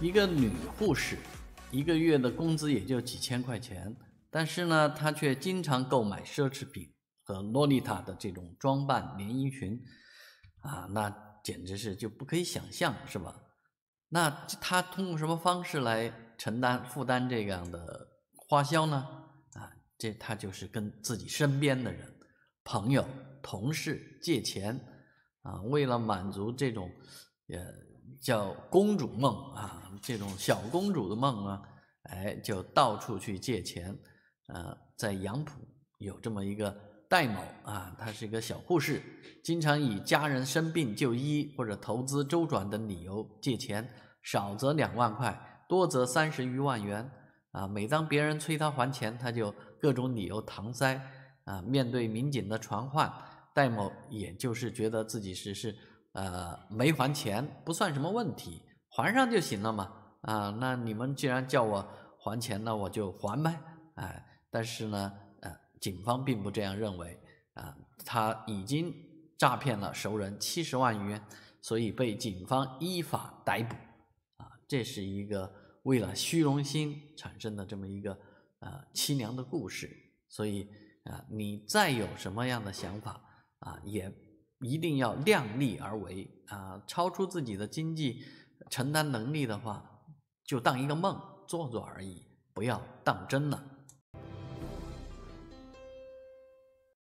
一个女护士，一个月的工资也就几千块钱，但是呢，她却经常购买奢侈品和洛丽塔的这种装扮连衣裙，啊，那简直是就不可以想象，是吧？那她通过什么方式来承担负担这样的花销呢？啊，这她就是跟自己身边的人、朋友、同事借钱，啊，为了满足这种，呃，叫公主梦啊。这种小公主的梦呢，哎，就到处去借钱。呃，在杨浦有这么一个戴某啊，他是一个小护士，经常以家人生病就医或者投资周转等理由借钱，少则两万块，多则三十余万元。啊，每当别人催他还钱，他就各种理由搪塞。啊，面对民警的传唤，戴某也就是觉得自己是是，呃，没还钱不算什么问题。还上就行了嘛啊，那你们既然叫我还钱那我就还呗。哎，但是呢，呃，警方并不这样认为啊，他已经诈骗了熟人七十万余元，所以被警方依法逮捕。啊，这是一个为了虚荣心产生的这么一个呃凄凉的故事。所以啊，你再有什么样的想法啊，也一定要量力而为啊，超出自己的经济。承担能力的话，就当一个梦做做而已，不要当真了。